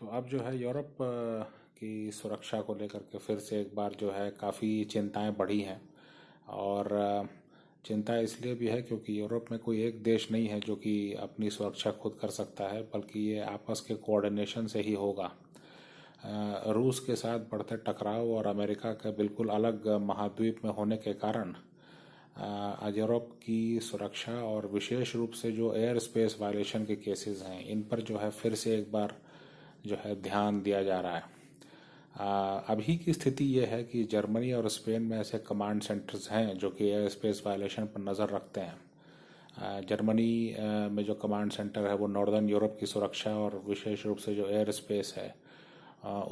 तो अब जो है यूरोप की सुरक्षा को लेकर के फिर से एक बार जो है काफ़ी चिंताएं बढ़ी हैं और चिंता इसलिए भी है क्योंकि यूरोप में कोई एक देश नहीं है जो कि अपनी सुरक्षा खुद कर सकता है बल्कि ये आपस के कोऑर्डिनेशन से ही होगा रूस के साथ बढ़ते टकराव और अमेरिका के बिल्कुल अलग महाद्वीप में होने के कारण आज यूरोप की सुरक्षा और विशेष रूप से जो एयर स्पेस वायलेशन के केसेस हैं इन पर जो है फिर से एक बार जो है ध्यान दिया जा रहा है आ, अभी की स्थिति यह है कि जर्मनी और स्पेन में ऐसे कमांड सेंटर्स हैं जो कि एयर स्पेस वायलेशन पर नज़र रखते हैं आ, जर्मनी आ, में जो कमांड सेंटर है वो नॉर्दर्न यूरोप की सुरक्षा और विशेष रूप से जो एयर स्पेस है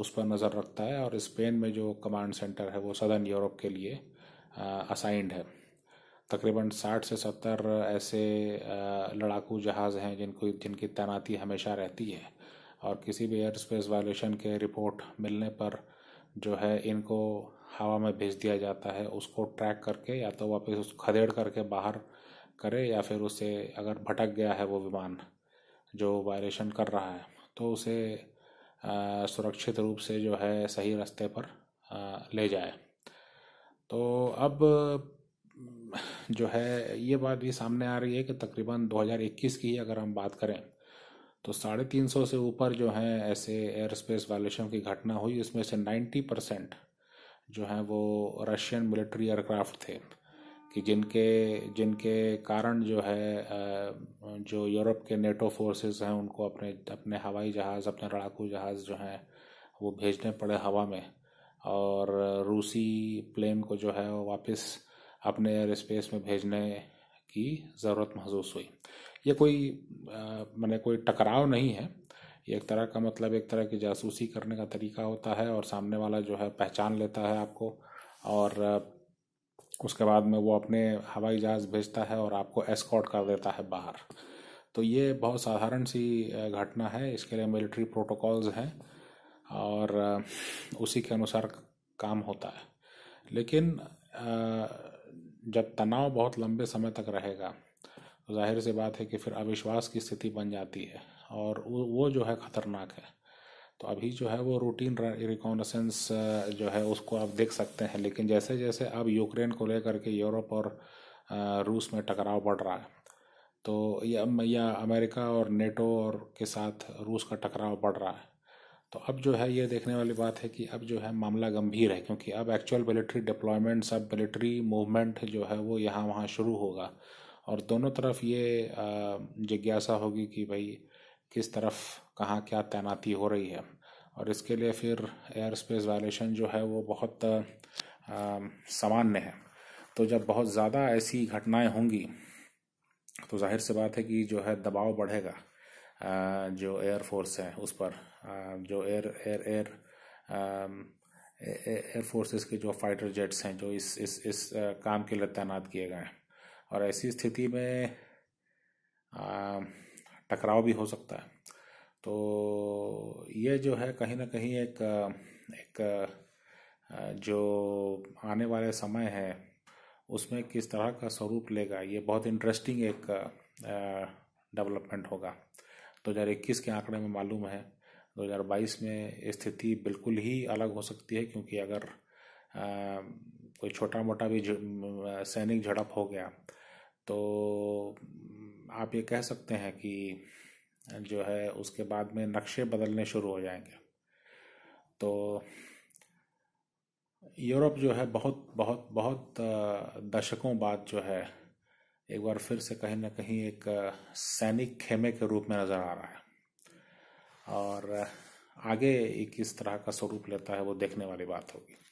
उस पर नज़र रखता है और स्पेन में जो कमांड सेंटर है वो सदर्न यूरोप के लिए असाइंड है तकरीबन 60 से 70 ऐसे लड़ाकू जहाज़ हैं जिनको जिनकी तैनाती हमेशा रहती है और किसी भी एयर स्पेस वायलेशन के रिपोर्ट मिलने पर जो है इनको हवा में भेज दिया जाता है उसको ट्रैक करके या तो वापस उसको खदेड़ करके बाहर करे या फिर उसे अगर भटक गया है वो विमान जो वायलेशन कर रहा है तो उसे आ, सुरक्षित रूप से जो है सही रास्ते पर आ, ले जाए तो अब जो है ये बात भी सामने आ रही है कि तकरीबन 2021 की ही अगर हम बात करें तो साढ़े तीन सौ से ऊपर जो है ऐसे एयर स्पेस वायलेशन की घटना हुई इसमें से नाइन्टी परसेंट जो हैं वो रशियन मिलिट्री एयरक्राफ्ट थे कि जिनके जिनके कारण जो है जो यूरोप के नेटो फोर्सेस हैं उनको अपने अपने हवाई जहाज़ अपने लड़ाकू जहाज़ जो हैं वो भेजने पड़े हवा में और रूसी प्लेन को जो है वो वापस अपने एयर स्पेस में भेजने की ज़रूरत महसूस हुई ये कोई मैंने कोई टकराव नहीं है ये एक तरह का मतलब एक तरह की जासूसी करने का तरीका होता है और सामने वाला जो है पहचान लेता है आपको और उसके बाद में वो अपने हवाई जहाज़ भेजता है और आपको एस्कॉट कर देता है बाहर तो ये बहुत साधारण सी घटना है इसके लिए मिलिट्री प्रोटोकॉल्स हैं और उसी के अनुसार काम होता है लेकिन जब तनाव बहुत लंबे समय तक रहेगा तो जाहिर सी बात है कि फिर अविश्वास की स्थिति बन जाती है और वो जो है ख़तरनाक है तो अभी जो है वो रूटीन रिकॉन्सेंस uh, जो है उसको आप देख सकते हैं लेकिन जैसे जैसे अब यूक्रेन को लेकर के यूरोप और uh, रूस में टकराव बढ़ रहा है तो या या अमेरिका और नेटो और के साथ रूस का टकराव बढ़ रहा है तो अब जो है ये देखने वाली बात है कि अब जो है मामला गंभीर है क्योंकि अब एक्चुअल मिलिट्री डिप्लॉयमेंट्स अब मिलिट्री मूवमेंट जो है वो यहाँ वहाँ शुरू होगा और दोनों तरफ ये जिज्ञासा होगी कि भाई किस तरफ कहाँ क्या तैनाती हो रही है और इसके लिए फिर एयर स्पेस वायलेशन जो है वो बहुत सामान्य है तो जब बहुत ज़्यादा ऐसी घटनाएं होंगी तो जाहिर सी बात है कि जो है दबाव बढ़ेगा जो एयर फोर्स है उस पर जो air air air air forces के जो फाइटर जेट्स हैं जो इस इस इस काम के लिए तैनात किए गए हैं और ऐसी स्थिति में टकराव भी हो सकता है तो ये जो है कहीं ना कहीं एक एक जो आने वाले समय है उसमें किस तरह का स्वरूप लेगा ये बहुत इंटरेस्टिंग एक डेवलपमेंट होगा 2021 के आंकड़े में मालूम है 2022 में स्थिति बिल्कुल ही अलग हो सकती है क्योंकि अगर आ, कोई छोटा मोटा भी सैनिक झड़प हो गया तो आप ये कह सकते हैं कि जो है उसके बाद में नक्शे बदलने शुरू हो जाएंगे तो यूरोप जो है बहुत बहुत बहुत दशकों बाद जो है एक बार फिर से कहीं ना कहीं एक सैनिक खेमे के रूप में नज़र आ रहा है और आगे एक किस तरह का स्वरूप लेता है वो देखने वाली बात होगी